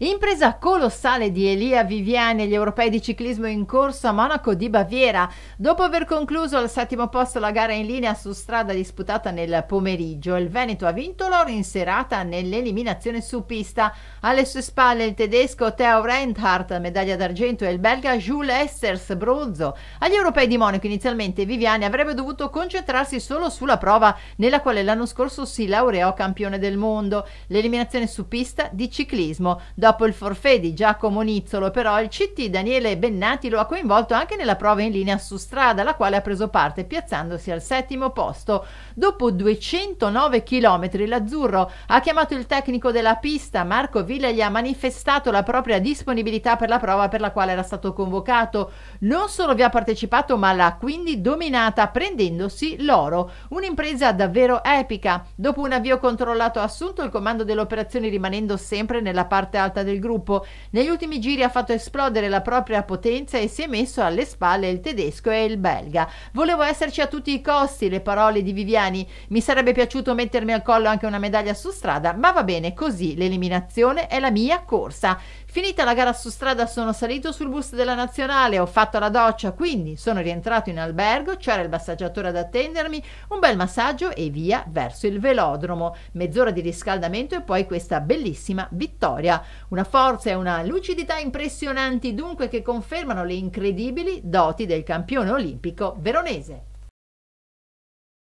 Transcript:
Impresa colossale di Elia Viviani agli europei di ciclismo in corso a Monaco di Baviera. Dopo aver concluso al settimo posto la gara in linea su strada disputata nel pomeriggio, il Veneto ha vinto l'oro in serata nell'eliminazione su pista. Alle sue spalle il tedesco Theo Reinhardt, medaglia d'argento, e il belga Jules Esters, bronzo. Agli europei di Monaco inizialmente Viviani avrebbe dovuto concentrarsi solo sulla prova nella quale l'anno scorso si laureò campione del mondo, l'eliminazione su pista di ciclismo. Dopo Dopo il forfè di Giacomo Nizzolo, però, il CT Daniele Bennati lo ha coinvolto anche nella prova in linea su strada, la quale ha preso parte piazzandosi al settimo posto. Dopo 209 km l'azzurro ha chiamato il tecnico della pista, Marco Villa, e gli ha manifestato la propria disponibilità per la prova per la quale era stato convocato. Non solo vi ha partecipato, ma l'ha quindi dominata, prendendosi l'oro. Un'impresa davvero epica. Dopo un avvio controllato assunto, il comando delle operazioni rimanendo sempre nella parte alta squadrata del gruppo. Negli ultimi giri ha fatto esplodere la propria potenza e si è messo alle spalle il tedesco e il belga. Volevo esserci a tutti i costi, le parole di Viviani. Mi sarebbe piaciuto mettermi al collo anche una medaglia su strada, ma va bene così, l'eliminazione è la mia corsa. Finita la gara su strada sono salito sul bus della nazionale, ho fatto la doccia, quindi sono rientrato in albergo, c'era il massaggiatore ad attendermi, un bel massaggio e via verso il velodromo. Mezz'ora di riscaldamento e poi questa bellissima vittoria. Una forza e una lucidità impressionanti dunque che confermano le incredibili doti del campione olimpico veronese.